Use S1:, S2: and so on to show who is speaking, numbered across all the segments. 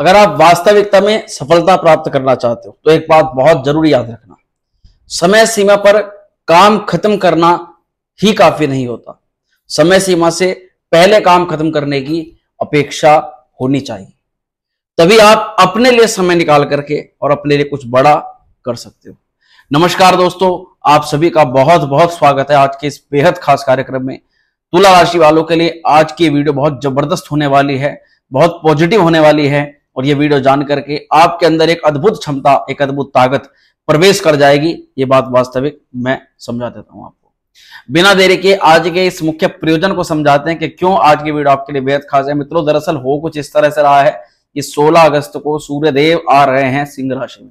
S1: अगर आप वास्तविकता में सफलता प्राप्त करना चाहते हो तो एक बात बहुत जरूरी याद रखना समय सीमा पर काम खत्म करना ही काफी नहीं होता समय सीमा से पहले काम खत्म करने की अपेक्षा होनी चाहिए तभी आप अपने लिए समय निकाल करके और अपने लिए कुछ बड़ा कर सकते हो नमस्कार दोस्तों आप सभी का बहुत बहुत स्वागत है आज के इस बेहद खास कार्यक्रम में तुला राशि वालों के लिए आज की वीडियो बहुत जबरदस्त होने वाली है बहुत पॉजिटिव होने वाली है और ये वीडियो जान करके आपके अंदर एक अद्भुत क्षमता एक अद्भुत ताकत प्रवेश कर जाएगी ये बात वास्तविक मैं समझा देता हूं आपको बिना देरी के आज के इस मुख्य प्रयोजन को समझाते हैं कि क्यों आज की वीडियो आपके लिए बेहद खास है मित्रों दरअसल हो कुछ इस तरह से रहा है कि 16 अगस्त को सूर्यदेव आ रहे हैं सिंह राशि में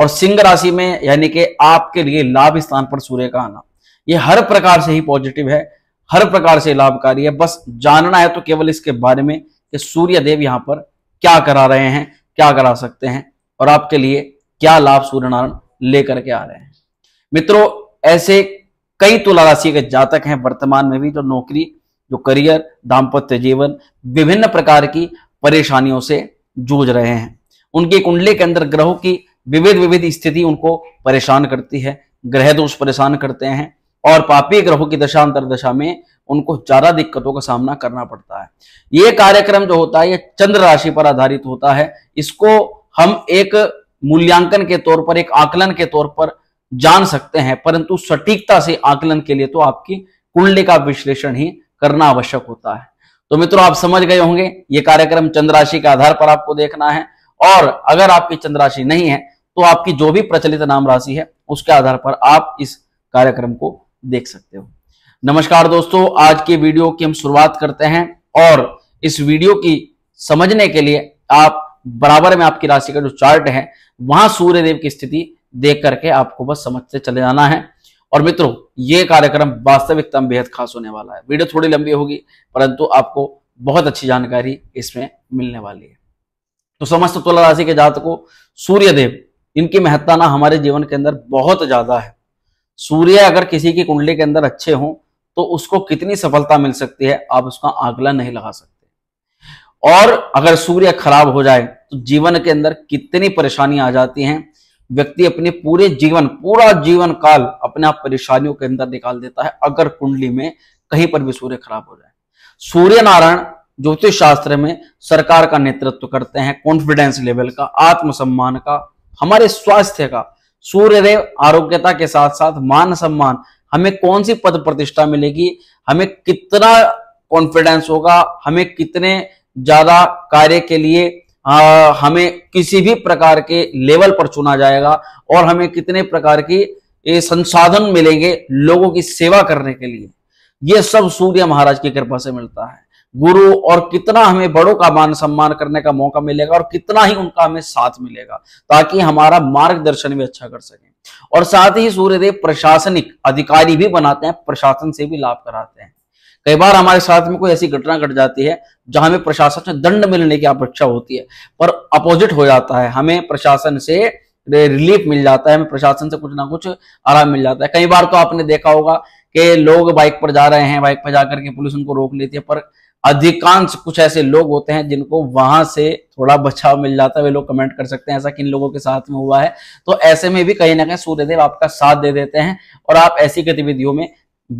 S1: और सिंह राशि में यानी कि आपके लिए लाभ स्थान पर सूर्य का आना ये हर प्रकार से ही पॉजिटिव है हर प्रकार से लाभकारी है बस जानना है तो केवल इसके बारे में कि सूर्य देव यहां पर क्या करा रहे हैं क्या करा सकते हैं और आपके लिए क्या लाभ सूर्य नारायण लेकर के आ रहे हैं मित्रों ऐसे कई तुला तो राशि के जातक हैं वर्तमान में भी जो नौकरी जो करियर दाम्पत्य जीवन विभिन्न प्रकार की परेशानियों से जूझ रहे हैं उनकी कुंडली के अंदर ग्रहों की विविध विविध स्थिति उनको परेशान करती है ग्रह दोष परेशान करते हैं और पापी ग्रहों की दशा अंतरदशा में उनको ज्यादा दिक्कतों का सामना करना पड़ता है ये कार्यक्रम जो होता है ये चंद्र राशि पर आधारित होता है इसको हम एक मूल्यांकन के तौर पर एक आकलन के तौर पर जान सकते हैं परंतु सटीकता से आकलन के लिए तो आपकी कुंडली का विश्लेषण ही करना आवश्यक होता है तो मित्रों आप समझ गए होंगे ये कार्यक्रम चंद्र राशि के आधार पर आपको देखना है और अगर आपकी चंद्र राशि नहीं है तो आपकी जो भी प्रचलित नाम राशि है उसके आधार पर आप इस कार्यक्रम को देख सकते हो नमस्कार दोस्तों आज के वीडियो की हम शुरुआत करते हैं और इस वीडियो की समझने के लिए आप बराबर में आपकी राशि का जो चार्ट है वहां सूर्य देव की स्थिति देख करके आपको बस समझते चले जाना है और मित्रों ये कार्यक्रम वास्तविकता में बेहद खास होने वाला है वीडियो थोड़ी लंबी होगी परंतु आपको बहुत अच्छी जानकारी इसमें मिलने वाली है तो समस्त तुला राशि के जातकों सूर्यदेव इनकी महत्ता ना हमारे जीवन के अंदर बहुत ज्यादा है सूर्य अगर किसी की कुंडली के अंदर अच्छे हों तो उसको कितनी सफलता मिल सकती है आप उसका आंकलन नहीं लगा सकते और अगर सूर्य खराब हो जाए तो जीवन के अंदर कितनी परेशानी आ जाती हैं व्यक्ति अपने पूरे जीवन पूरा जीवन काल अपने आप परेशानियों के अंदर निकाल देता है अगर कुंडली में कहीं पर भी सूर्य खराब हो जाए सूर्य नारायण ज्योतिष शास्त्र में सरकार का नेतृत्व करते हैं कॉन्फिडेंस लेवल का आत्मसम्मान का हमारे स्वास्थ्य का सूर्य देव आरोग्यता के साथ साथ मान सम्मान हमें कौन सी पद प्रतिष्ठा मिलेगी हमें कितना कॉन्फिडेंस होगा हमें कितने ज्यादा कार्य के लिए आ, हमें किसी भी प्रकार के लेवल पर चुना जाएगा और हमें कितने प्रकार की संसाधन मिलेंगे लोगों की सेवा करने के लिए ये सब सूर्य महाराज की कृपा से मिलता है गुरु और कितना हमें बड़ों का मान सम्मान करने का मौका मिलेगा और कितना ही उनका हमें साथ मिलेगा ताकि हमारा मार्गदर्शन भी अच्छा कर सके और साथ ही सूर्यदेव प्रशासनिक अधिकारी भी बनाते हैं प्रशासन से भी लाभ कराते हैं कई बार हमारे साथ में कोई ऐसी घटना घट जाती है जहां हमें प्रशासन से दंड मिलने की अपेक्षा होती है पर अपोजिट हो जाता है हमें प्रशासन से रिलीफ मिल जाता है हमें प्रशासन से कुछ ना कुछ आराम मिल जाता है कई बार तो आपने देखा होगा कि लोग बाइक पर जा रहे हैं बाइक पर जाकर के पुलिस उनको रोक लेती है पर अधिकांश कुछ ऐसे लोग होते हैं जिनको वहां से थोड़ा बचाव मिल जाता है वे लोग कमेंट कर सकते हैं ऐसा किन लोगों के साथ में हुआ है तो ऐसे में भी कहीं ना कहीं सूर्यदेव आपका साथ दे देते हैं और आप ऐसी गतिविधियों में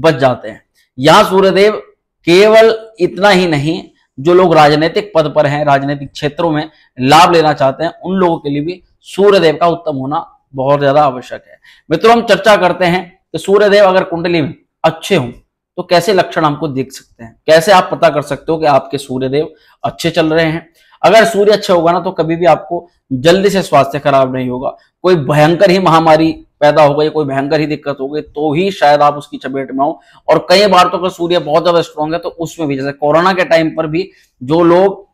S1: बच जाते हैं यहां सूर्यदेव केवल इतना ही नहीं जो लोग राजनीतिक पद पर हैं राजनीतिक क्षेत्रों में लाभ लेना चाहते हैं उन लोगों के लिए भी सूर्यदेव का उत्तम होना बहुत ज्यादा आवश्यक है मित्रों हम चर्चा करते हैं कि सूर्यदेव अगर कुंडली में अच्छे हों तो कैसे लक्षण हमको देख सकते हैं कैसे आप पता कर सकते हो कि आपके सूर्यदेव अच्छे चल रहे हैं अगर सूर्य अच्छा होगा ना तो कभी भी आपको जल्दी से स्वास्थ्य खराब नहीं होगा कोई भयंकर ही महामारी पैदा हो गई कोई भयंकर ही दिक्कत हो गई तो ही शायद आप उसकी चपेट में हो और कई बार तो अगर सूर्य बहुत ज्यादा स्ट्रांग है तो उसमें भी जैसे कोरोना के टाइम पर भी जो लोग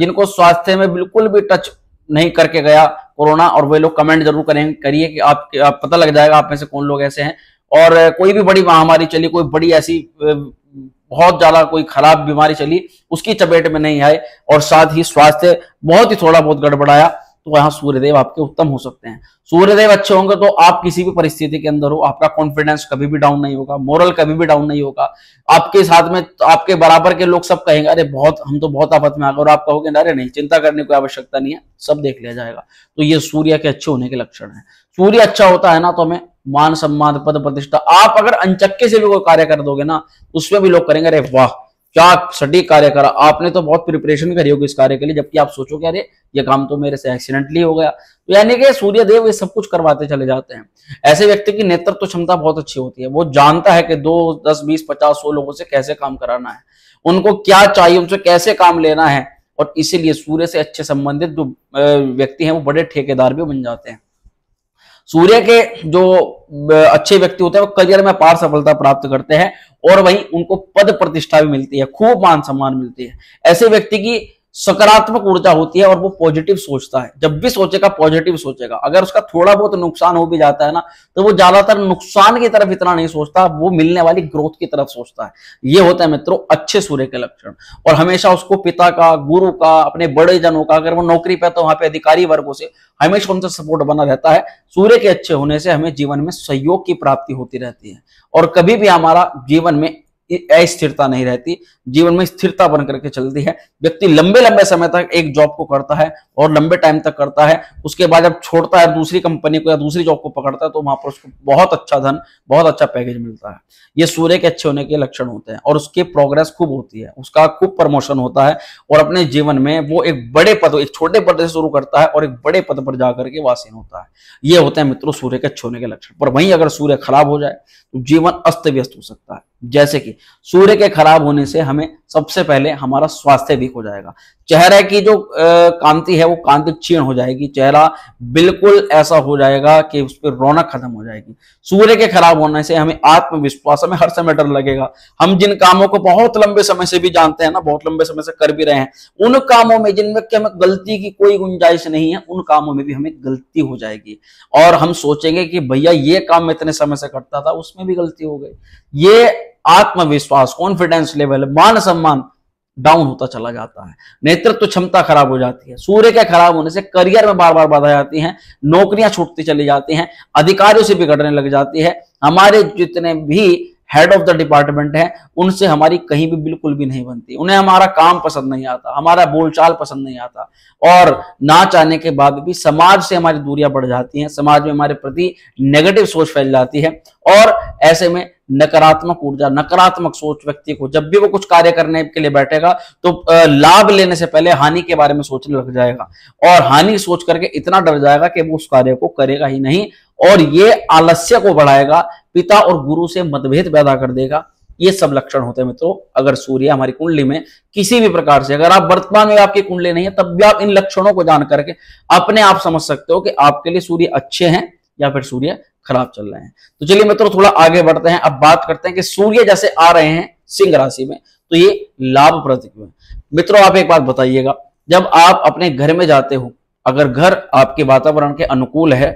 S1: जिनको स्वास्थ्य में बिल्कुल भी टच नहीं करके गया कोरोना और वे लोग कमेंट जरूर करें करिए कि आप, आप पता लग जाएगा आप में से कौन लोग ऐसे हैं और कोई भी बड़ी महामारी चली कोई बड़ी ऐसी बहुत ज्यादा कोई खराब बीमारी चली उसकी चपेट में नहीं आए और साथ ही स्वास्थ्य बहुत ही थोड़ा बहुत गड़बड़ाया तो वहां सूर्यदेव आपके उत्तम हो सकते हैं सूर्यदेव अच्छे होंगे तो आप किसी भी परिस्थिति के अंदर हो आपका कॉन्फिडेंस कभी भी डाउन नहीं होगा मोरल कभी भी डाउन नहीं होगा आपके साथ में आपके बराबर के लोग सब कहेंगे अरे बहुत हम तो बहुत आफत में आ गए और आप कहोगे अरे नहीं चिंता करने की आवश्यकता नहीं है सब देख लिया जाएगा तो ये सूर्य के अच्छे होने के लक्षण है सूर्य अच्छा होता है ना तो हमें मान सम्मान पद प्रतिष्ठा आप अगर अनचक्के से भी कोई कार्य कर दोगे ना तो उसमें भी लोग करेंगे अरे वाह क्या सटीक कार्य करा आपने तो बहुत प्रिपरेशन करी होगी इस कार्य के लिए जबकि आप सोचो कि अरे ये काम तो मेरे से एक्सीडेंटली हो गया तो यानी कि सूर्य देव ये सब कुछ करवाते चले जाते हैं ऐसे व्यक्ति की नेतृत्व तो क्षमता बहुत अच्छी होती है वो जानता है कि दो दस बीस पचास सौ लोगों से कैसे काम कराना है उनको क्या चाहिए उनसे कैसे काम लेना है और इसीलिए सूर्य से अच्छे संबंधित जो व्यक्ति हैं वो बड़े ठेकेदार भी बन जाते हैं सूर्य के जो अच्छे व्यक्ति होते हैं वो करियर में पार सफलता प्राप्त करते हैं और वहीं उनको पद प्रतिष्ठा भी मिलती है खूब मान सम्मान मिलती है ऐसे व्यक्ति की सकारात्मक ऊर्जा होती है और वो पॉजिटिव सोचता है जब भी सोचेगा पॉजिटिव सोचेगा अगर उसका थोड़ा बहुत नुकसान हो भी जाता है ना तो वो ज्यादातर नुकसान की तरफ इतना नहीं सोचता वो मिलने वाली ग्रोथ की तरफ सोचता है ये होता है मित्रों अच्छे सूर्य के लक्षण और हमेशा उसको पिता का गुरु का अपने बड़े जनों का अगर वो नौकरी पे तो वहां पे अधिकारी वर्गों से हमेशा उनसे सपोर्ट बना रहता है सूर्य के अच्छे होने से हमें जीवन में सहयोग की प्राप्ति होती रहती है और कभी भी हमारा जीवन में अस्थिरता नहीं रहती जीवन में स्थिरता बन करके चलती है व्यक्ति लंबे लंबे समय तक एक जॉब को करता है और लंबे टाइम तक करता है उसके बाद जब छोड़ता है दूसरी कंपनी को या दूसरी जॉब को पकड़ता है तो वहां पर उसको बहुत अच्छा धन बहुत अच्छा पैकेज मिलता है ये सूर्य के अच्छे होने के लक्षण होते हैं और उसकी प्रोग्रेस खूब होती है उसका खूब प्रमोशन होता है और अपने जीवन में वो एक बड़े पद एक छोटे पद से शुरू करता है और एक बड़े पद पर जाकर के वासीन होता है ये होते हैं मित्रों सूर्य के अच्छे होने के लक्षण पर वहीं अगर सूर्य खराब हो जाए तो जीवन अस्त व्यस्त हो सकता है जैसे कि सूर्य के खराब होने से हमें सबसे पहले हमारा स्वास्थ्य वीक हो जाएगा चेहरे की जो कांति है वो कांति क्षीण हो जाएगी चेहरा बिल्कुल ऐसा हो जाएगा कि उस पर रौनक खत्म हो जाएगी सूर्य के खराब होने से हमें आत्मविश्वास हमें हर समय डर लगेगा हम जिन कामों को बहुत लंबे समय से भी जानते हैं ना बहुत लंबे समय से कर भी रहे हैं उन कामों में जिनमें कि हमें गलती की कोई गुंजाइश नहीं है उन कामों में भी हमें गलती हो जाएगी और हम सोचेंगे कि भैया ये काम मैं इतने समय से करता था उसमें भी गलती हो गई ये आत्मविश्वास कॉन्फिडेंस लेवल मान सम्मान डाउन होता चला जाता है नेतृत्व क्षमता खराब हो जाती है सूर्य के खराब होने से करियर में बार बार बाधा जाती है नौकरियां छूटती चली जाती हैं अधिकारियों से बिगड़ने लग जाती है हमारे जितने भी हेड ऑफ द डिपार्टमेंट है उनसे हमारी कहीं भी बिल्कुल भी नहीं बनती उन्हें हमारा काम पसंद नहीं आता हमारा बोलचाल पसंद नहीं आता और ना चाहने के बाद भी समाज से हमारी दूरियां बढ़ जाती हैं समाज में हमारे प्रति नेगेटिव सोच फैल जाती है और ऐसे में नकारात्मक ऊर्जा नकारात्मक सोच व्यक्ति को जब भी वो कुछ कार्य करने के लिए बैठेगा तो लाभ लेने से पहले हानि के बारे में सोचने लग जाएगा और हानि सोच करके इतना डर जाएगा कि वो उस कार्य को करेगा ही नहीं और ये आलस्य को बढ़ाएगा पिता और गुरु से मतभेद पैदा कर देगा ये सब लक्षण होते हैं मित्रों अगर सूर्य हमारी कुंडली में किसी भी प्रकार से अगर आप वर्तमान में आपकी कुंडली नहीं है तब भी आप इन लक्षणों को जान करके अपने आप समझ सकते हो कि आपके लिए सूर्य अच्छे हैं या फिर सूर्य खराब चल रहे हैं तो चलिए मित्रों थोड़ा आगे बढ़ते हैं अब बात करते हैं कि सूर्य जैसे आ रहे हैं सिंह राशि में तो ये लाभ प्रतीक है मित्रों आप एक बात बताइएगा जब आप अपने घर में जाते हो अगर घर आपके वातावरण के अनुकूल है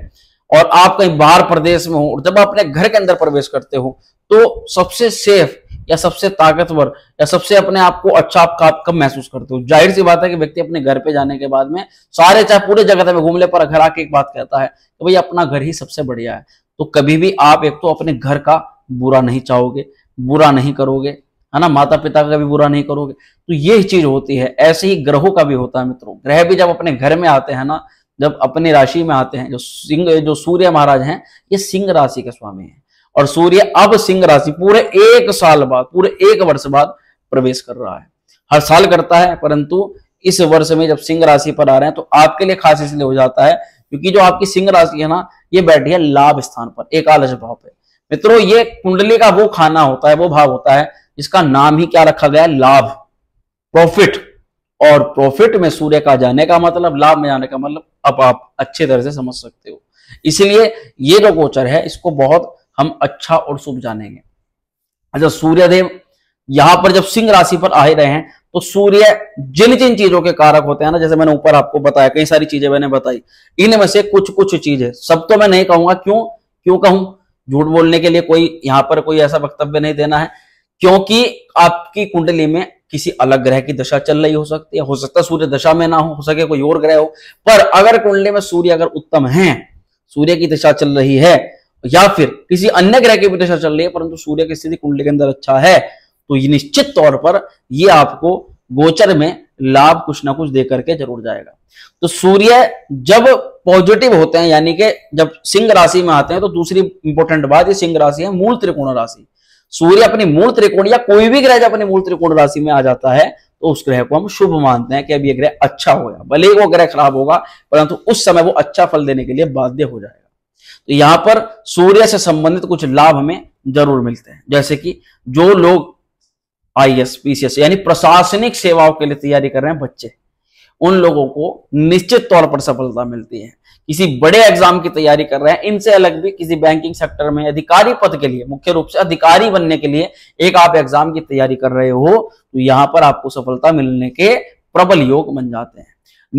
S1: और आप कहीं बाहर प्रदेश में हो और जब आप अपने घर के अंदर प्रवेश करते हो तो सबसे सेफ या सबसे ताकतवर या सबसे अपने आप को अच्छा आप आप कब महसूस करते हो जाहिर सी बात है कि व्यक्ति अपने घर पे जाने के बाद में सारे चाहे पूरे जगत में घूम ले पर घर आके एक बात कहता है कि भाई अपना घर ही सबसे बढ़िया है तो कभी भी आप एक तो अपने घर का बुरा नहीं चाहोगे बुरा नहीं करोगे है ना माता पिता का भी बुरा नहीं करोगे तो ये चीज होती है ऐसे ही ग्रहों का भी होता है मित्रों ग्रह भी जब अपने घर में आते हैं ना जब अपनी राशि में आते हैं जो सिंह जो सूर्य महाराज हैं ये सिंह राशि के स्वामी हैं और सूर्य अब सिंह राशि पूरे एक साल बाद पूरे एक वर्ष बाद प्रवेश कर रहा है हर साल करता है परंतु इस वर्ष में जब सिंह राशि पर आ रहे हैं तो आपके लिए खास इसलिए हो जाता है क्योंकि जो आपकी सिंह राशि है ना ये बैठी है लाभ स्थान पर एकादश भाव पे मित्रों ये कुंडली का वो खाना होता है वो भाव होता है जिसका नाम ही क्या रखा गया है लाभ प्रॉफिट और प्रॉफिट में सूर्य का जाने का मतलब लाभ में जाने का मतलब अब आप अच्छे तरह से समझ सकते हो इसलिए ये जो गोचर है इसको बहुत हम अच्छा और शुभ जानेंगे अच्छा सूर्यदेव यहां पर जब सिंह राशि पर आ रहे हैं तो सूर्य जिन जिन चीजों के कारक होते हैं ना जैसे मैंने ऊपर आपको बताया कई सारी चीजें मैंने बताई इनमें से कुछ कुछ चीजें सब तो मैं नहीं कहूंगा क्यों क्यों कहूं झूठ बोलने के लिए कोई यहां पर कोई ऐसा वक्तव्य नहीं देना है क्योंकि आपकी कुंडली में किसी अलग ग्रह की दशा चल रही हो सकती है हो सकता है सूर्य दशा में ना हो हो सके कोई और ग्रह हो पर अगर कुंडली में सूर्य अगर उत्तम है सूर्य की दशा चल रही है या फिर किसी अन्य ग्रह की दशा चल रही है परंतु सूर्य की स्थिति कुंडली के अंदर अच्छा है तो ये निश्चित तौर पर ये आपको गोचर में लाभ कुछ ना कुछ देकर के जरूर जाएगा तो सूर्य जब पॉजिटिव होते हैं यानी कि जब सिंह राशि में आते हैं तो दूसरी इंपॉर्टेंट बात ये सिंह राशि है मूल त्रिकोण राशि सूर्य अपनी मूल त्रिकोण या कोई भी ग्रह जब अपनी मूल त्रिकोण राशि में आ जाता है तो उस ग्रह को हम शुभ मानते हैं कि अब यह ग्रह अच्छा हो गया भले ही वो ग्रह खराब होगा परंतु उस समय वो अच्छा फल देने के लिए बाध्य हो जाएगा तो यहां पर सूर्य से संबंधित कुछ लाभ हमें जरूर मिलते हैं जैसे कि जो लोग आई एस पीसीएस यानी प्रशासनिक सेवाओं के लिए तैयारी कर रहे हैं बच्चे उन लोगों को निश्चित तौर पर सफलता मिलती है किसी बड़े एग्जाम की तैयारी कर रहे हैं इनसे अलग भी किसी बैंकिंग सेक्टर में अधिकारी पद के लिए मुख्य रूप से अधिकारी बनने के लिए एक आप एग्जाम की तैयारी कर रहे हो तो यहां पर आपको सफलता मिलने के प्रबल योग बन जाते हैं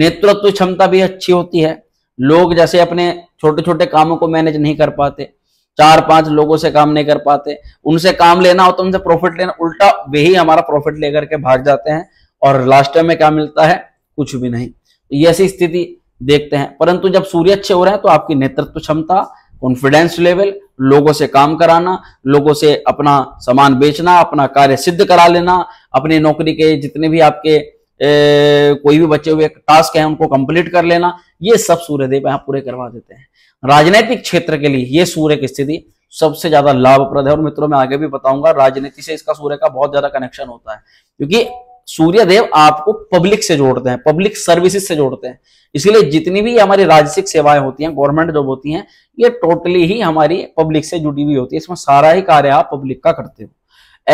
S1: नेतृत्व क्षमता भी अच्छी होती है लोग जैसे अपने छोटे छोटे कामों को मैनेज नहीं कर पाते चार पांच लोगों से काम नहीं कर पाते उनसे काम लेना हो तो उनसे प्रॉफिट लेना उल्टा वही हमारा प्रॉफिट लेकर के भाग जाते हैं और लास्ट टाइम में क्या मिलता है कुछ भी नहीं तो ऐसी स्थिति देखते हैं परंतु जब सूर्य अच्छे हो रहे हैं तो आपकी नेतृत्व क्षमता कॉन्फिडेंस लेवल लोगों से काम कराना लोगों से अपना सामान बेचना अपना कार्य सिद्ध करा लेना अपनी नौकरी के जितने भी आपके कोई भी बचे हुए टास्क है उनको कंप्लीट कर लेना ये सब सूर्यदेव यहाँ पूरे करवा देते हैं राजनीतिक क्षेत्र के लिए ये सूर्य की स्थिति सबसे ज्यादा लाभप्रद है और मित्रों में आगे भी बताऊंगा राजनीति से इसका सूर्य का बहुत ज्यादा कनेक्शन होता है क्योंकि सूर्यदेव आपको पब्लिक से जोड़ते हैं पब्लिक सर्विसेज से जोड़ते हैं इसलिए जितनी भी हमारी राजसिक सेवाएं होती हैं गवर्नमेंट जॉब होती हैं ये टोटली ही हमारी पब्लिक से जुड़ी हुई होती है इसमें सारा ही कार्य आप पब्लिक का करते हो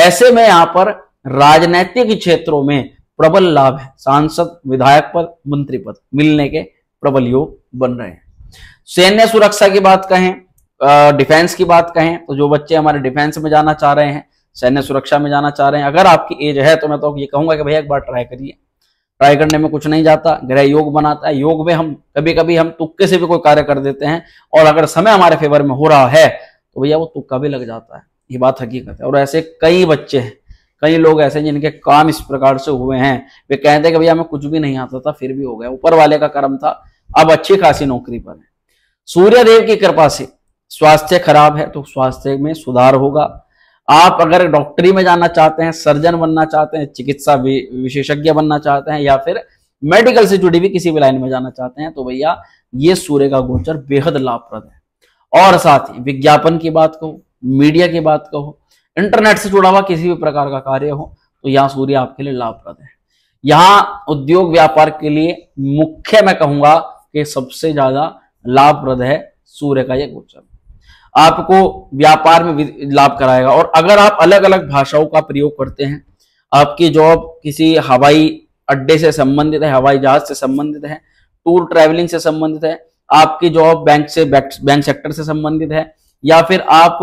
S1: ऐसे में यहां पर राजनैतिक क्षेत्रों में प्रबल लाभ है सांसद विधायक पद मंत्री पद मिलने के प्रबल योग बन रहे हैं सैन्य सुरक्षा की बात कहें डिफेंस की बात कहें तो जो बच्चे हमारे डिफेंस में जाना चाह रहे हैं सैन्य सुरक्षा में जाना चाह रहे हैं अगर आपकी एज है तो मैं तो ये कहूंगा कि भैया एक बार ट्राई करिए ट्राई करने में कुछ नहीं जाता ग्रह योग बनाता है योग में हम कभी कभी हम तुक्के से भी कोई कार्य कर देते हैं और अगर समय हमारे फेवर में हो रहा है तो भैया वो तुक्का भी लग जाता है ये बात हकीकत है और ऐसे कई बच्चे हैं कई लोग ऐसे जिनके काम इस प्रकार से हुए हैं वे कहते हैं कि भैया हमें कुछ भी नहीं आता था फिर भी हो गया ऊपर वाले का कर्म था अब अच्छी खासी नौकरी पर है सूर्य देव की कृपा से स्वास्थ्य खराब है तो स्वास्थ्य में सुधार होगा आप अगर डॉक्टरी में जाना चाहते हैं सर्जन बनना चाहते हैं चिकित्सा विशेषज्ञ बनना चाहते हैं या फिर मेडिकल से जुड़ी हुई किसी भी लाइन में जाना चाहते हैं तो भैया ये सूर्य का गोचर बेहद लाभप्रद है और साथ ही विज्ञापन की बात कहो मीडिया की बात कहो इंटरनेट से जुड़ा हुआ किसी भी प्रकार का कार्य हो तो यहाँ सूर्य आपके लिए लाभप्रद है यहाँ उद्योग व्यापार के लिए मुख्य मैं कहूंगा कि सबसे ज्यादा लाभप्रद है सूर्य का यह गोचर आपको व्यापार में लाभ कराएगा और अगर आप अलग अलग भाषाओं का प्रयोग करते हैं आपकी जॉब किसी हवाई अड्डे से संबंधित है हवाई जहाज से संबंधित है टूर ट्रैवलिंग से संबंधित है आपकी जॉब बैंक से बैंक सेक्टर से संबंधित है या फिर आप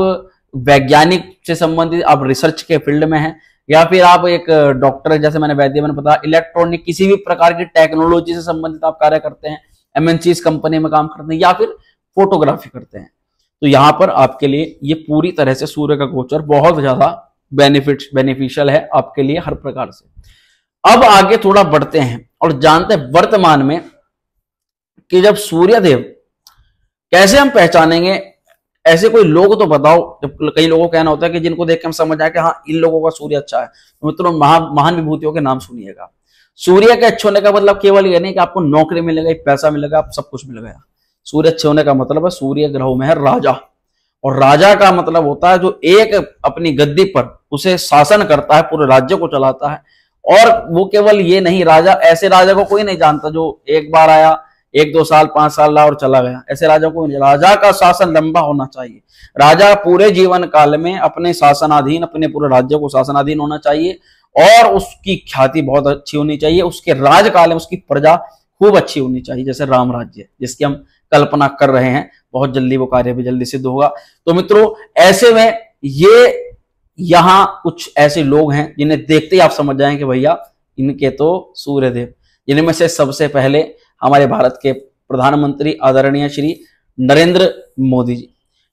S1: वैज्ञानिक से संबंधित आप रिसर्च के फील्ड में हैं या फिर आप एक डॉक्टर जैसे मैंने वैद्य मैंने बताया इलेक्ट्रॉनिक किसी भी प्रकार की टेक्नोलॉजी से संबंधित आप कार्य करते हैं एमएनसीज कंपनी में काम करते हैं या फिर फोटोग्राफी करते हैं तो यहाँ पर आपके लिए ये पूरी तरह से सूर्य का गोचर बहुत ज्यादा बेनिफिट बेनिफिशियल है आपके लिए हर प्रकार से अब आगे थोड़ा बढ़ते हैं और जानते हैं वर्तमान में कि जब सूर्य देव कैसे हम पहचानेंगे ऐसे कोई लोग तो बताओ जब कई लोगों का कहना होता है कि जिनको देख के हम समझ आए कि हाँ इन लोगों का सूर्य अच्छा है तो मित्रों तो महा महान विभूतियों के नाम सुनिएगा सूर्य के अच्छे होने का मतलब केवल ये नहीं कि आपको नौकरी मिलेगा पैसा मिलेगा आप सब कुछ मिल गया सूर्य अच्छे होने का मतलब है सूर्य ग्रह में है राजा और राजा का मतलब होता है जो एक अपनी गद्दी पर उसे शासन करता है पूरे राज्य को चलाता है और वो केवल ये नहीं राजा ऐसे राजा को कोई नहीं जानता जो एक बार आया एक दो साल पांच साल ला और चला गया ऐसे राजा को राजा का शासन लंबा होना चाहिए राजा पूरे जीवन काल में अपने शासनाधीन अपने पूरे राज्य को शासनाधीन होना चाहिए और उसकी ख्याति बहुत अच्छी होनी चाहिए उसके राजकाल में उसकी प्रजा खूब अच्छी होनी चाहिए जैसे राम राज्य जिसकी हम कल्पना कर रहे हैं बहुत जल्दी वो कार्य भी जल्दी सिद्ध होगा तो मित्रों ऐसे में ये यहां कुछ ऐसे लोग हैं जिन्हें देखते ही आप समझ जाएं कि भैया इनके तो सूर्यदेव जिनमें से सबसे पहले हमारे भारत के प्रधानमंत्री आदरणीय श्री नरेंद्र मोदी जी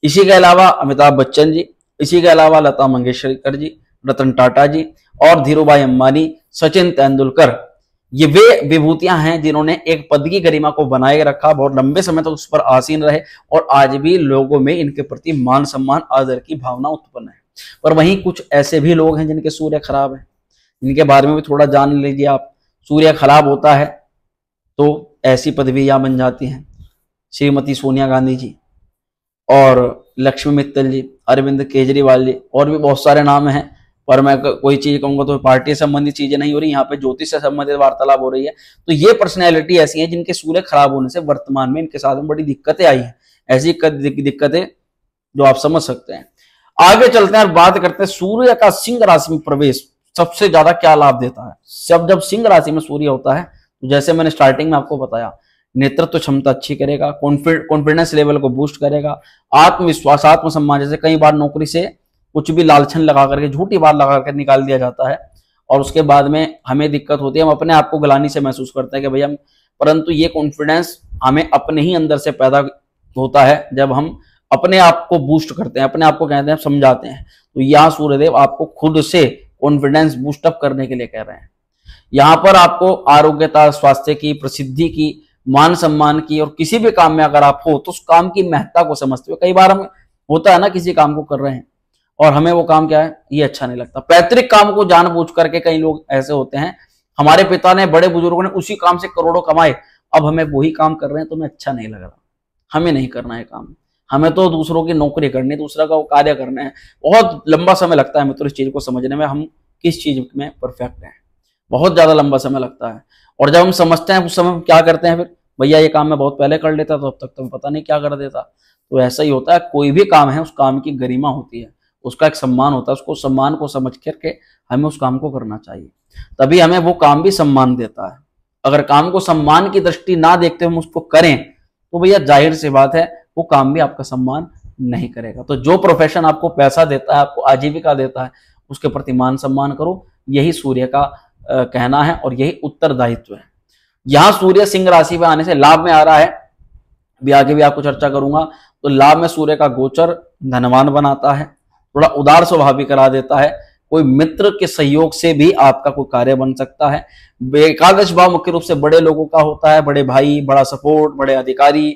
S1: इसी के अलावा अमिताभ बच्चन जी इसी के अलावा लता मंगेशकर जी रतन टाटा जी और धीरूभाई अंबानी सचिन तेंदुलकर ये वे विभूतियां हैं जिन्होंने एक पद की गरिमा को बनाए रखा बहुत लंबे समय तक तो उस पर आसीन रहे और आज भी लोगों में इनके प्रति मान सम्मान आदर की भावना उत्पन्न है पर वहीं कुछ ऐसे भी लोग हैं जिनके सूर्य खराब है इनके बारे में भी थोड़ा जान लीजिए आप सूर्य खराब होता है तो ऐसी पदवियाँ बन जाती हैं श्रीमती सोनिया गांधी जी और लक्ष्मी मित्तल जी अरविंद केजरीवाल जी और भी बहुत सारे नाम हैं पर मैं कोई चीज कहूंगा तो पार्टी संबंधी चीजें नहीं हो रही यहाँ पे ज्योतिष से संबंधित वार्तालाप हो रही है तो ये पर्सनैलिटी ऐसी है जिनके सूर्य खराब होने से वर्तमान में इनके साथ में बड़ी दिक्कतें आई हैं ऐसी दिक्कतें जो आप समझ सकते हैं आगे चलते हैं और बात करते हैं सूर्य का सिंह राशि में प्रवेश सबसे ज्यादा क्या लाभ देता है जब जब सिंह राशि में सूर्य होता है जैसे मैंने स्टार्टिंग में आपको बताया नेतृत्व क्षमता अच्छी करेगा कॉन्फिडेंस लेवल को बूस्ट करेगा आत्मविश्वास आत्मसम्मान जैसे कई बार नौकरी से कुछ भी लालछन लगा करके झूठी बात लगा करके निकाल दिया जाता है और उसके बाद में हमें दिक्कत होती है हम अपने आप को गलानी से महसूस करते हैं कि भैया परंतु ये कॉन्फिडेंस हमें अपने ही अंदर से पैदा होता है जब हम अपने आप को बूस्ट करते हैं अपने आप को कहते हैं समझाते हैं तो यहाँ सूर्यदेव आपको खुद से कॉन्फिडेंस बूस्टअप करने के लिए कह रहे हैं यहाँ पर आपको आरोग्यता स्वास्थ्य की प्रसिद्धि की मान सम्मान की और किसी भी काम में अगर आप हो तो उस काम की महत्ता को समझते हुए कई बार हम होता है ना किसी काम को कर रहे हैं और हमें वो काम क्या है ये अच्छा नहीं लगता पैतृक काम को जानबूझ करके कई लोग ऐसे होते हैं हमारे पिता ने बड़े बुजुर्गों ने उसी काम से करोड़ों कमाए अब हमें वही काम कर रहे हैं तो हमें अच्छा नहीं लग रहा हमें नहीं करना है काम हमें तो दूसरों की नौकरी करनी दूसरा का कार्य करना है बहुत लंबा समय लगता है तो इस चीज को समझने में हम किस चीज में परफेक्ट हैं बहुत ज़्यादा लंबा समय लगता है और जब हम समझते हैं उस समय क्या करते हैं फिर भैया ये काम मैं बहुत पहले कर लेता तो अब तक तो मैं पता नहीं क्या कर देता तो ऐसा ही होता है कोई भी काम है उस काम की गरिमा होती है उसका एक सम्मान होता है उसको सम्मान को समझ करके हमें उस काम को करना चाहिए तभी हमें वो काम भी सम्मान देता है अगर काम को सम्मान की दृष्टि ना देखते हम उसको करें तो भैया जाहिर सी बात है वो काम भी आपका सम्मान नहीं करेगा तो जो प्रोफेशन आपको पैसा देता है आपको आजीविका देता है उसके प्रति मान सम्मान करो यही सूर्य का कहना है और यही उत्तरदायित्व है यहां सूर्य सिंह राशि में आने से लाभ में आ रहा है भी आगे भी आपको चर्चा करूंगा तो लाभ में सूर्य का गोचर धनवान बनाता है थोड़ा उदार स्वभाव भी करा देता है कोई मित्र के सहयोग से भी आपका कोई कार्य बन सकता है एकादश भाव मुख्य रूप से बड़े लोगों का होता है बड़े भाई बड़ा सपोर्ट बड़े अधिकारी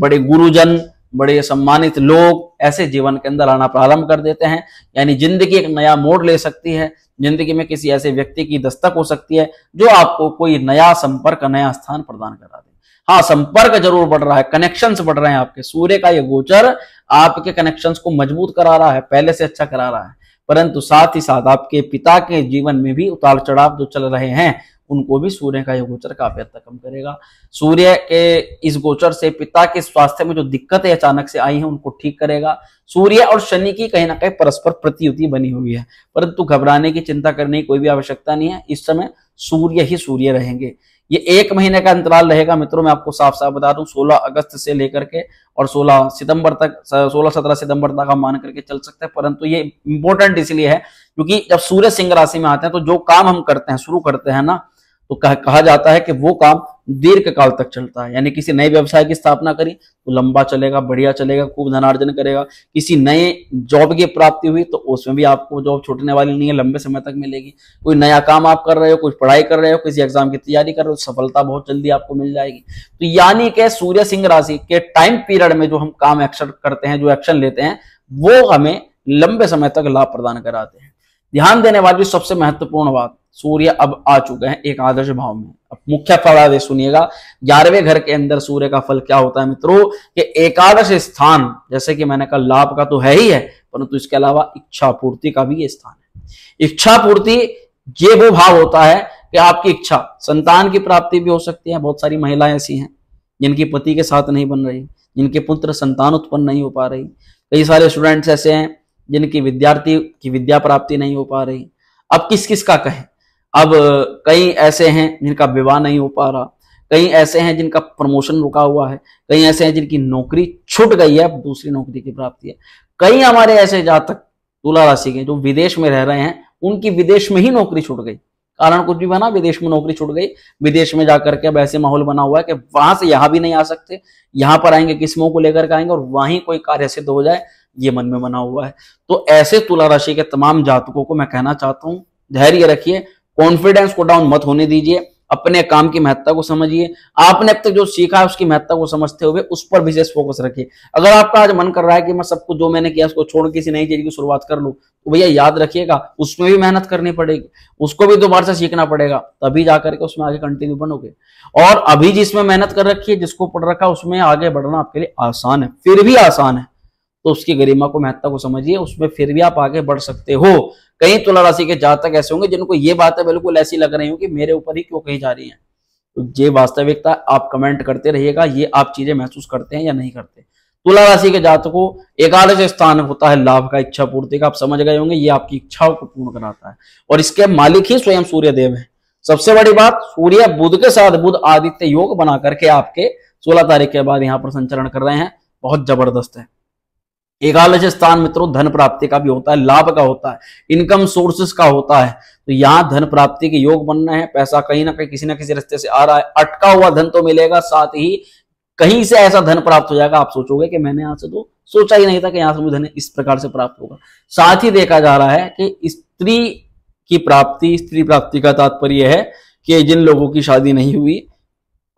S1: बड़े गुरुजन बड़े सम्मानित लोग ऐसे जीवन के अंदर आना प्रारंभ कर देते हैं यानी जिंदगी एक नया मोड़ ले सकती है जिंदगी में किसी ऐसे व्यक्ति की दस्तक हो सकती है जो आपको कोई नया संपर्क नया स्थान प्रदान करा दे हाँ संपर्क जरूर बढ़ रहा है कनेक्शन बढ़ रहे हैं आपके सूर्य का यह गोचर आपके कनेक्शन को मजबूत करा रहा है पहले से अच्छा करा रहा है परंतु साथ ही साथ आपके पिता के जीवन में भी उतार चढ़ाव जो चल रहे हैं उनको भी सूर्य का यह गोचर काफी हद तक कम करेगा सूर्य के इस गोचर से पिता के स्वास्थ्य में जो दिक्कतें अचानक से आई हैं उनको ठीक करेगा सूर्य और शनि की कहीं ना कहीं परस्पर प्रतियुति बनी हुई है परंतु घबराने की चिंता करने की कोई भी आवश्यकता नहीं है इस समय सूर्य ही सूर्य रहेंगे ये एक महीने का अंतराल रहेगा मित्रों मैं आपको साफ साफ बता दूं 16 अगस्त से लेकर के और 16 सितंबर तक 16 17 सितंबर तक हम मान करके चल सकते हैं परंतु ये इंपॉर्टेंट इसलिए है क्योंकि जब सूर्य सिंह राशि में आते हैं तो जो काम हम करते हैं शुरू करते हैं ना तो कह, कहा जाता है कि वो काम दीर्घ काल तक चलता है यानी किसी नए व्यवसाय की स्थापना करी तो लंबा चलेगा बढ़िया चलेगा खूब धनार्जन करेगा किसी नए जॉब की प्राप्ति हुई तो उसमें भी आपको जॉब छूटने वाली नहीं है लंबे समय तक मिलेगी कोई नया काम आप कर रहे हो कुछ पढ़ाई कर रहे हो किसी एग्जाम की तैयारी कर रहे हो सफलता बहुत जल्दी आपको मिल जाएगी तो यानी कि सूर्य सिंह राशि के टाइम पीरियड में जो हम काम एक्शन करते हैं जो एक्शन लेते हैं वो हमें लंबे समय तक लाभ प्रदान कराते हैं ध्यान देने वाली सबसे महत्वपूर्ण बात सूर्य अब आ चुके हैं एक आदर्श भाव में अब मुख्य आदेश सुनिएगा ग्यारहवें घर के अंदर सूर्य का फल क्या होता है मित्रों कि एकादश स्थान जैसे कि मैंने कहा लाभ का तो है ही है परंतु इसके अलावा इच्छा पूर्ति का भी ये स्थान है इच्छा पूर्ति ये वो भाव होता है कि आपकी इच्छा संतान की प्राप्ति भी हो सकती है बहुत सारी महिलाएं ऐसी हैं जिनकी पति के साथ नहीं बन रही जिनके पुत्र संतान उत्पन्न नहीं हो पा रही कई सारे स्टूडेंट्स ऐसे हैं जिनकी विद्यार्थी की विद्या प्राप्ति नहीं हो पा रही अब किस किस का कहें अब कई ऐसे हैं जिनका विवाह नहीं हो पा रहा कई ऐसे हैं जिनका प्रमोशन रुका हुआ है कई ऐसे हैं जिनकी नौकरी छूट गई है अब दूसरी नौकरी की प्राप्ति है कई हमारे ऐसे जातक तुला राशि के जो विदेश में रह रहे हैं उनकी विदेश में ही नौकरी छूट गई कारण कुछ भी बना विदेश में नौकरी छूट गई विदेश में जाकर के अब ऐसे माहौल बना हुआ है कि वहां से यहां भी नहीं आ सकते यहां पर आएंगे किस्मों को लेकर के आएंगे और वहीं कोई कार्य सिद्ध हो जाए ये मन में बना हुआ है तो ऐसे तुला राशि के तमाम जातकों को मैं कहना चाहता हूं धैर्य रखिए कॉन्फिडेंस को डाउन मत होने दीजिए अपने काम की महत्ता को समझिए आपने अब तक जो सीखा है उसकी महत्ता को समझते हुए उस पर विशेष फोकस रखिए अगर आपका आज मन कर रहा है कि मैं सबको जो मैंने किया उसको छोड़ किसी नई चीज की शुरुआत कर लूँ तो भैया याद रखिएगा उसमें भी मेहनत करनी पड़ेगी उसको भी दोबारा से सीखना पड़ेगा तभी जाकर के उसमें आगे कंटिन्यू बनोगे और अभी जिसमें मेहनत कर रखी है जिसको पढ़ रखा उसमें आगे बढ़ना आपके लिए आसान है फिर भी आसान है तो उसकी गरिमा को महत्ता को समझिए उसमें फिर भी आप आगे बढ़ सकते हो कई तुला राशि के जातक ऐसे होंगे जिनको ये बातें बिल्कुल ऐसी लग रही हो कि मेरे ऊपर ही क्यों कही जा रही है तो ये वास्तविकता आप कमेंट करते रहिएगा ये आप चीजें महसूस करते हैं या नहीं करते तुला राशि के जातकों एकादश स्थान होता है लाभ का इच्छा पूर्ति का आप समझ गए होंगे ये आपकी इच्छाओं को पूर्ण कराता है और इसके मालिक ही स्वयं सूर्य देव है सबसे बड़ी बात सूर्य बुध के साथ बुध आदित्य योग बना करके आपके सोलह तारीख के बाद यहाँ पर संचरण कर रहे हैं बहुत जबरदस्त है एकादश स्थान मित्रों धन प्राप्ति का भी होता है लाभ का होता है इनकम सोर्सेस का होता है तो यहाँ धन प्राप्ति के योग बन रहे हैं पैसा कहीं ना कहीं किसी ना किसी रास्ते से आ रहा है अटका हुआ धन तो मिलेगा साथ ही कहीं से ऐसा धन प्राप्त हो जाएगा आप सोचोगे कि मैंने यहां से तो सोचा ही नहीं था कि यहाँ से मुझे धन इस प्रकार से प्राप्त होगा साथ ही देखा जा रहा है कि स्त्री की प्राप्ति स्त्री प्राप्ति का तात्पर्य है कि जिन लोगों की शादी नहीं हुई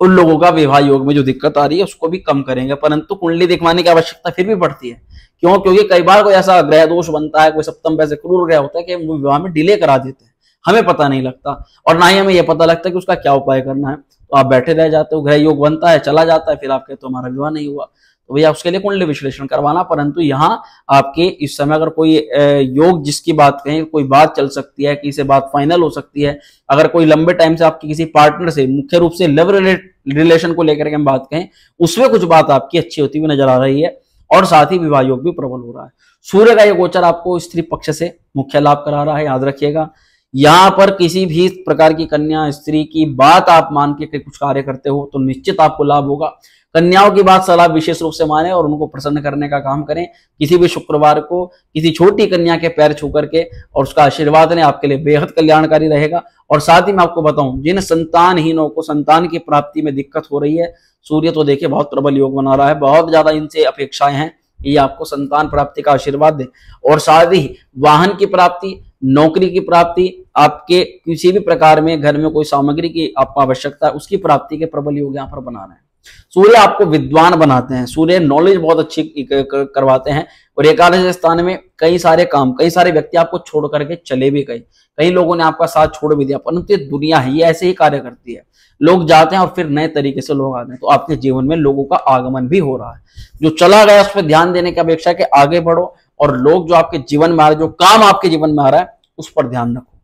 S1: उन लोगों का विवाह योग में जो दिक्कत आ रही है उसको भी कम करेंगे परंतु कुंडली दिखवाने की आवश्यकता फिर भी पड़ती है क्यों क्योंकि कई बार कोई ऐसा ग्रह दोष बनता है कोई सप्तम वैसे क्रूर ग्रह होता है कि वो विवाह में डिले करा देते हैं हमें पता नहीं लगता और ना ही हमें यह पता लगता कि उसका क्या उपाय करना है तो आप बैठे रह जाते हो ग्रह योग बनता है चला जाता है फिर आप कहते हो तो हमारा विवाह नहीं हुआ तो भैया उसके लिए कुंडली विश्लेषण करवाना परंतु यहाँ आपके इस समय अगर कोई योग जिसकी बात कहें कोई बात चल सकती है किसी बात फाइनल हो सकती है अगर कोई लंबे टाइम से आपके किसी पार्टनर से मुख्य रूप से लव रिलेटेड रिलेशन को लेकर के हम बात कहें उसमें कुछ बात आपकी अच्छी होती हुई नजर आ रही है और साथ ही विवाह योग भी प्रबल हो रहा है सूर्य का यह गोचर आपको स्त्री पक्ष से मुख्य लाभ करा रहा है याद रखिएगा यहां पर किसी भी प्रकार की कन्या स्त्री की बात आप मान के कुछ कार्य करते हो तो निश्चित आपको लाभ होगा कन्याओं की बात सलाह विशेष रूप से माने और उनको प्रसन्न करने का काम करें किसी भी शुक्रवार को किसी छोटी कन्या के पैर छू करके और उसका आशीर्वाद ने आपके लिए बेहद कल्याणकारी रहेगा और साथ ही मैं आपको बताऊं जिन संतानहीनों को संतान की प्राप्ति में दिक्कत हो रही है सूर्य तो देखिए बहुत प्रबल योग बना रहा है बहुत ज्यादा इनसे अपेक्षाएं हैं ये आपको संतान प्राप्ति का आशीर्वाद दे और साथ ही वाहन की प्राप्ति नौकरी की प्राप्ति आपके किसी भी प्रकार में घर में कोई सामग्री की आपको आवश्यकता है उसकी प्राप्ति के प्रबल योग यहाँ पर बना रहे हैं सूर्य आपको विद्वान बनाते हैं सूर्य नॉलेज बहुत अच्छी करवाते हैं और एकादश स्थान में कई सारे काम कई सारे व्यक्ति आपको छोड़ करके चले भी गए कई लोगों ने आपका साथ छोड़ भी दिया परंतु ये दुनिया ही ऐसे ही कार्य करती है लोग जाते हैं और फिर नए तरीके से लोग आते हैं तो आपके जीवन में लोगों का आगमन भी हो रहा है जो चला गया उस पर ध्यान देने की अपेक्षा के आगे बढ़ो और लोग जो आपके जीवन में आ रहे जो काम आपके जीवन में आ रहा है उस पर ध्यान रखो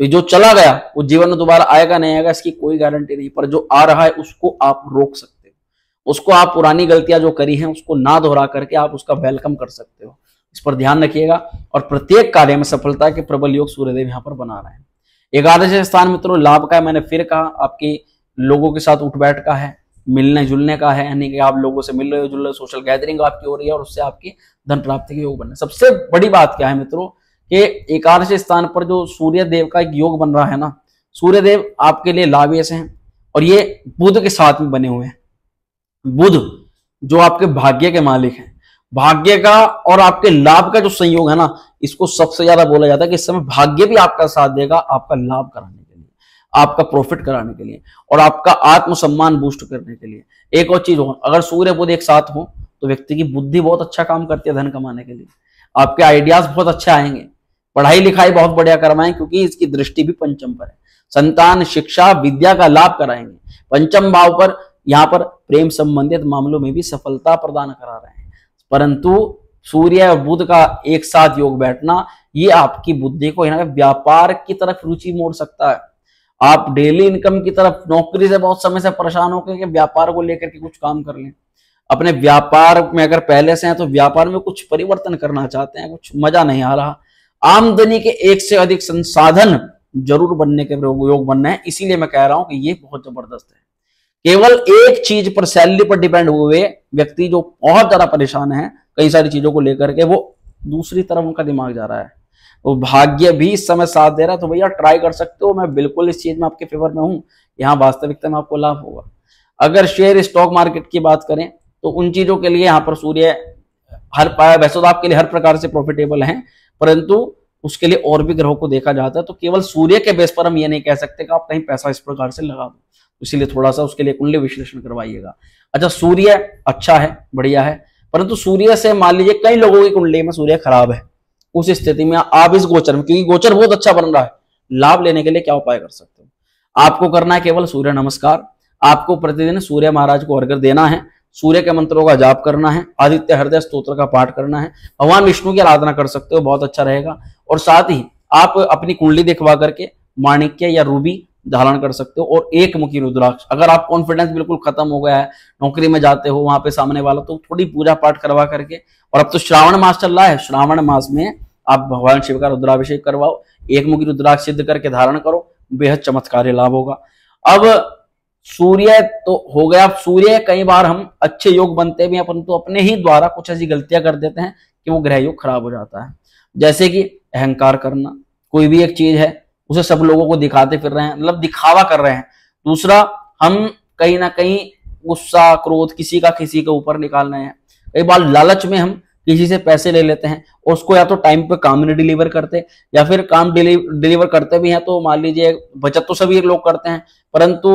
S1: तो जो चला गया वो जीवन में दोबारा आएगा नहीं आएगा इसकी कोई गारंटी नहीं पर जो आ रहा है उसको आप रोक सकते हो उसको आप पुरानी गलतियां जो करी हैं उसको ना दोहरा करके आप उसका वेलकम कर सकते हो इस पर ध्यान रखिएगा और प्रत्येक कार्य में सफलता के प्रबल योग सूर्यदेव यहाँ पर बना रहे हैं एकादश स्थान मित्रों लाभ का है मैंने फिर कहा आपके लोगों के साथ उठ बैठ का है मिलने जुलने का है यानी कि आप लोगों से मिल रहे हो जुल रहे हो सोशल गैदरिंग आपकी हो रही है और उससे आपकी धन प्राप्ति के योग बन रहे सबसे बड़ी बात क्या है मित्रों के एकादश स्थान पर जो सूर्य देव का एक योग बन रहा है ना सूर्य देव आपके लिए लाभेश हैं और ये बुध के साथ में बने हुए हैं बुध जो आपके भाग्य के मालिक हैं भाग्य का और आपके लाभ का जो संयोग है ना इसको सबसे ज्यादा बोला जाता है कि इस समय भाग्य भी आपका साथ देगा आपका लाभ कराने आपका प्रॉफिट कराने के लिए और आपका आत्मसम्मान बूस्ट करने के लिए एक और चीज हो अगर सूर्य बुद्ध एक साथ हो तो व्यक्ति की बुद्धि बहुत अच्छा काम करती है धन कमाने के लिए आपके आइडियाज बहुत अच्छे आएंगे पढ़ाई लिखाई बहुत बढ़िया करवाएं क्योंकि इसकी दृष्टि भी पंचम पर है संतान शिक्षा विद्या का लाभ कराएंगे पंचम भाव पर यहाँ पर प्रेम संबंधित मामलों में भी सफलता प्रदान करा रहे हैं परंतु सूर्य और बुद्ध का एक साथ योग बैठना ये आपकी बुद्धि को व्यापार की तरफ रुचि मोड़ सकता है आप डेली इनकम की तरफ नौकरी से बहुत समय से परेशान होकर के व्यापार को लेकर के कुछ काम कर लें अपने व्यापार में अगर पहले से हैं तो व्यापार में कुछ परिवर्तन करना चाहते हैं कुछ मजा नहीं आ रहा आमदनी के एक से अधिक संसाधन जरूर बनने के योग बनना है इसीलिए मैं कह रहा हूं कि ये बहुत जबरदस्त है केवल एक चीज पर सैलरी पर डिपेंड हुए व्यक्ति जो बहुत ज्यादा परेशान है कई सारी चीजों को लेकर के वो दूसरी तरफ उनका दिमाग जा रहा है वो भाग्य भी इस समय साथ दे रहा है तो भैया ट्राई कर सकते हो मैं बिल्कुल इस चीज में आपके फेवर में हूँ यहाँ वास्तविकता में आपको लाभ होगा अगर शेयर स्टॉक मार्केट की बात करें तो उन चीजों के लिए यहाँ पर सूर्य हर पाया वैसे तो आपके लिए हर प्रकार से प्रॉफिटेबल है परंतु उसके लिए और भी ग्रहों को देखा जाता है तो केवल सूर्य के बेस पर हम ये नहीं कह सकते कि आप कहीं पैसा इस प्रकार से लगा दो इसीलिए थोड़ा सा उसके लिए कुंडली विश्लेषण करवाइएगा अच्छा सूर्य अच्छा है बढ़िया है परंतु सूर्य से मान लीजिए कई लोगों की कुंडली में सूर्य खराब है उस स्थिति में आप इस गोचर में क्योंकि गोचर बहुत अच्छा बन रहा है लाभ लेने के लिए क्या उपाय कर सकते हो आपको करना है केवल सूर्य नमस्कार आपको प्रतिदिन सूर्य महाराज को अर्घ्य देना है सूर्य के मंत्रों का जाप करना है आदित्य हृदय स्त्रोत्र का पाठ करना है भगवान विष्णु की आराधना कर सकते हो बहुत अच्छा रहेगा और साथ ही आप अपनी कुंडली दिखवा करके माणिक्य या रूबी धारण कर सकते हो और एक मुखी रुद्राक्ष अगर आप कॉन्फिडेंस बिल्कुल खत्म हो गया है नौकरी में जाते हो वहां पे सामने वाला तो थोड़ी पूजा पाठ करवा करके और अब तो श्रावण मास चल रहा है श्रावण मास में आप भगवान शिव का रुद्राभिषेक करवाओ एक मुखी रुद्राक्ष सिद्ध करके धारण करो बेहद चमत्कार लाभ होगा अब सूर्य तो हो गया अब सूर्य कई बार हम अच्छे योग बनते भी हैं परंतु अपने ही द्वारा कुछ ऐसी गलतियां कर देते हैं कि वो ग्रह योग खराब हो जाता है जैसे कि अहंकार करना कोई भी एक चीज है उसे सब लोगों को दिखाते फिर रहे हैं मतलब दिखावा कर रहे हैं दूसरा हम कहीं ना कहीं गुस्सा क्रोध किसी का किसी के ऊपर निकाल रहे हैं कई बार लालच में हम किसी से पैसे ले लेते हैं उसको या तो टाइम पे काम नहीं डिलीवर करते या फिर काम डिलीवर करते भी हैं तो मान लीजिए बचत तो सभी लोग करते हैं परंतु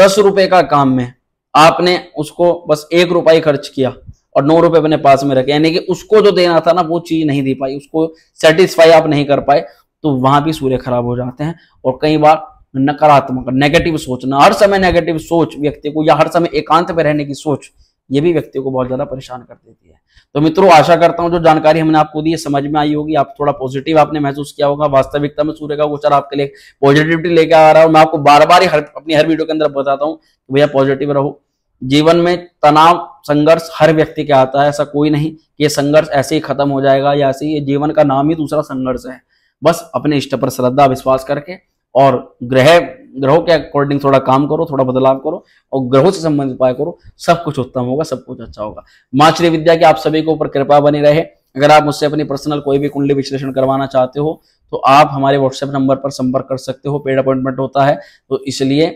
S1: दस रुपए का काम में आपने उसको बस एक रुपया खर्च किया और नौ रुपए अपने पास में रखे यानी कि उसको जो देना था ना वो चीज नहीं दे पाई उसको सेटिस्फाई आप नहीं कर पाए तो वहां भी सूर्य खराब हो जाते हैं और कई बार नकारात्मक नेगेटिव सोचना हर समय नेगेटिव सोच व्यक्ति को या हर समय एकांत में रहने की सोच ये भी व्यक्ति को बहुत ज़्यादा परेशान कर देती है तो मित्रों आशा करता हूं जो जानकारी हमने आपको दी है समझ में आई होगी आप थोड़ा पॉजिटिव आपने महसूस किया होगा वास्तविकता में सूर्य का गोचर आपके लिए पॉजिटिविटी लेकर आ रहा हूं मैं आपको बार बार हर अपनी हर वीडियो के अंदर बताता हूँ भैया पॉजिटिव रहो जीवन में तनाव संघर्ष हर व्यक्ति के आता है ऐसा कोई नहीं कि संघर्ष ऐसे ही खत्म हो जाएगा या ऐसे ही जीवन का नाम ही दूसरा संघर्ष है बस अपने इष्ट पर श्रद्धा विश्वास करके और ग्रह ग्रहों के अकॉर्डिंग थोड़ा काम करो थोड़ा बदलाव करो और ग्रहों से संबंधित उपाय करो सब कुछ उत्तम होगा सब कुछ अच्छा होगा माचरी विद्या की आप सभी के ऊपर कृपा बनी रहे अगर आप मुझसे अपनी पर्सनल कोई भी कुंडली विश्लेषण करवाना चाहते हो तो आप हमारे व्हाट्सएप नंबर पर संपर्क कर सकते हो पेड अपॉइंटमेंट होता है तो इसलिए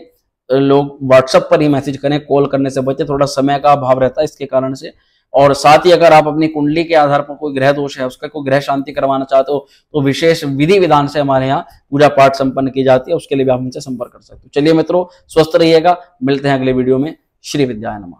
S1: लोग व्हाट्सएप पर ही मैसेज करें कॉल करने से बचे थोड़ा समय का अभाव रहता है इसके कारण से और साथ ही अगर आप अपनी कुंडली के आधार पर कोई ग्रह दोष है उसका कोई ग्रह शांति करवाना चाहते हो तो विशेष विधि विधान से हमारे यहाँ पूजा पाठ संपन्न की जाती है उसके लिए भी आप हमसे संपर्क कर सकते हो चलिए मित्रों स्वस्थ रहिएगा मिलते हैं अगले वीडियो में श्री विद्या विद्याय